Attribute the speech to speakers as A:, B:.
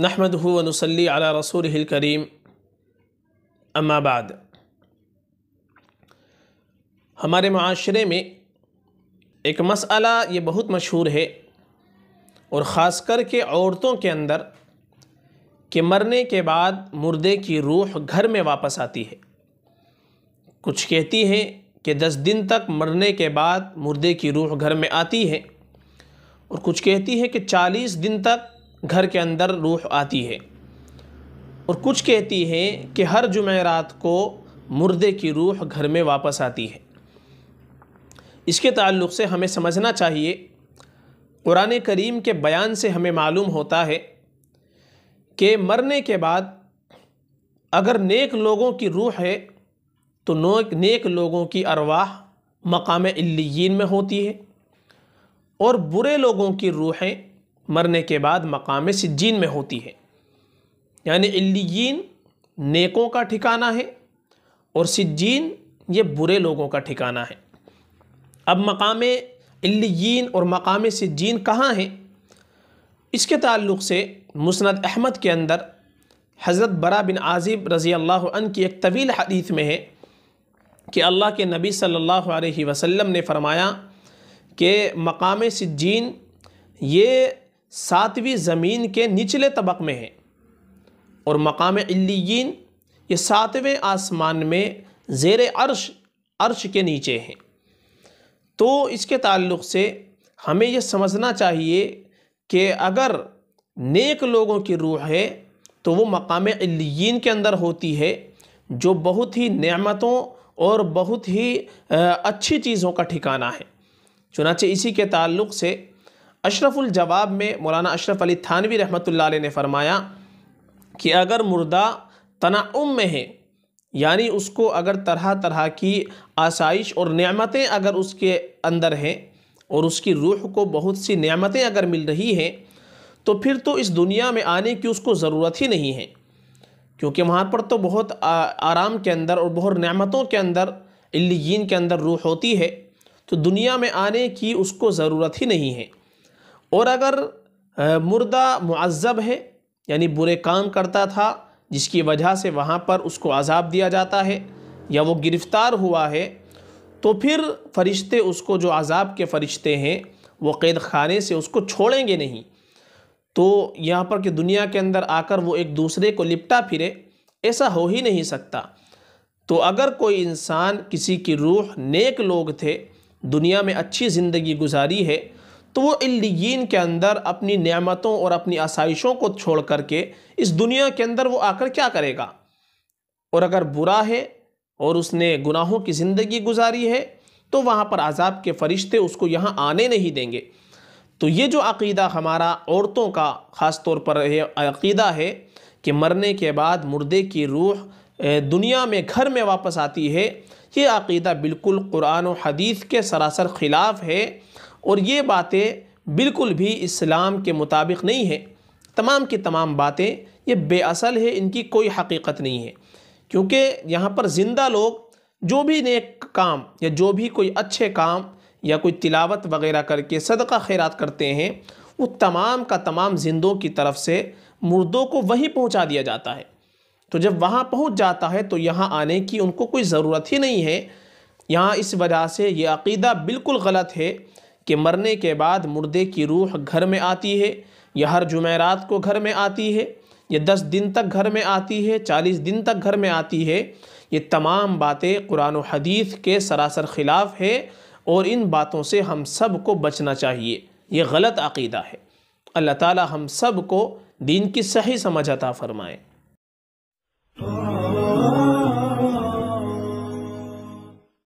A: नहमद नसली अला रसूल करीम अम्माबाद हमारे माशरे में एक मसला ये बहुत मशहूर है और ख़ास करके औरतों के अंदर कि मरने के बाद मुर्दे की रूह घर में वापस आती है कुछ कहती हैं कि दस दिन तक मरने के बाद मुर्दे की रूह घर में आती है और कुछ कहती हैं कि चालीस दिन तक घर के अंदर रूह आती है और कुछ कहती है कि हर रात को मुर्दे की रूह घर में वापस आती है इसके ताल्लुक़ से हमें समझना चाहिए कुरान करीम के बयान से हमें मालूम होता है कि मरने के बाद अगर नेक लोगों की रूह है तो नेक लोगों की अरवाह मकाम इल्लीन में होती है और बुरे लोगों की रूहें मरने के बाद मकाम सिज्जीन में होती है यानी इल्लीन नेकों का ठिकाना है और सिज्जीन ये बुरे लोगों का ठिकाना है अब मकाम इल्लीन और मकाम सिज्जीन कहाँ हैं इसके ताल्लुक़ से मुसनद अहमद के अंदर हज़रत बरा बिन आज़िब रज़ी अल्लाह की एक तवील हदीत में है कि अल्लाह के नबी सल्लल्लाहु अलैहि वसल्लम ने फ़रमाया कि मकाम सिज्जीन ये सातवीं ज़मीन के निचले तबक में है और मकाम इल्लियन ये सातवें आसमान में ज़ेर अर्श अर्श के नीचे हैं तो इसके ताल्लुक़ से हमें यह समझना चाहिए कि अगर नेक लोगों की रूह है तो वो मकाम इल्लियन के अंदर होती है जो बहुत ही नेमतों और बहुत ही अच्छी चीज़ों का ठिकाना है चुनाचे इसी के ताल्लुक़ से अशरफुल जवाब में मौलाना अशरफ अली थानवी रहमत ने फरमाया कि अगर मुर्दा तनाउम में है यानी उसको अगर तरह तरह की आसाइश और नियामतें अगर उसके अंदर हैं और उसकी रूह को बहुत सी नियामतें अगर मिल रही हैं तो फिर तो इस दुनिया में आने की उसको ज़रूरत ही नहीं है क्योंकि वहाँ पर तो बहुत आराम के अंदर और बहुत नियामतों के अंदर इलीन के अंदर रूह होती है तो दुनिया में आने की उसको ज़रूरत ही नहीं है और अगर मुर्दा मुआज़ब है यानी बुरे काम करता था जिसकी वजह से वहाँ पर उसको अजाब दिया जाता है या वो गिरफ़्तार हुआ है तो फिर फरिश्ते उसको जो अजाब के फरिश्ते हैं वो कैद खाने से उसको छोड़ेंगे नहीं तो यहाँ पर कि दुनिया के अंदर आकर वो एक दूसरे को लिपटा फिरे ऐसा हो ही नहीं सकता तो अगर कोई इंसान किसी की रूह नेक लोग थे दुनिया में अच्छी ज़िंदगी गुजारी है तो वो इल्लियन के अंदर अपनी नियामतों और अपनी आसाइशों को छोड़ करके इस दुनिया के अंदर वो आकर क्या करेगा और अगर बुरा है और उसने गुनाहों की ज़िंदगी गुजारी है तो वहाँ पर आज़ाब के फ़रिश्ते उसको यहाँ आने नहीं देंगे तो ये जो अकीदा हमारा औरतों का ख़ास तौर पर अकीदा है कि मरने के बाद मुर्दे की रूह दुनिया में घर में वापस आती है ये अकीदा बिल्कुल कुरान और हदीस के सरासर ख़िलाफ़ है और ये बातें बिल्कुल भी इस्लाम के मुताबिक नहीं है तमाम की तमाम बातें ये बेअसल है इनकी कोई हकीकत नहीं है क्योंकि यहाँ पर ज़िंदा लोग जो भी नेक काम या जो भी कोई अच्छे काम या कोई तिलावत वगैरह करके सदका खैरात करते हैं वो तमाम का तमाम जिंदों की तरफ से मुर्दों को वहीं पहुंचा दिया जाता है तो जब वहाँ पहुंच जाता है तो यहाँ आने की उनको कोई ज़रूरत ही नहीं है यहाँ इस वजह से ये अकीदा बिल्कुल गलत है कि मरने के बाद मुर्दे की रूह घर में आती है यह हर जुमेरात को घर में आती है ये दस दिन तक घर में आती है चालीस दिन तक घर में आती है ये तमाम बातें कुरान हदीस के सरासर ख़िलाफ़ है और इन बातों से हम सब को बचना चाहिए ये गलत अकीदा है अल्लाह ताला हम सब को दीन की सही समझ अता फ़रमाएँ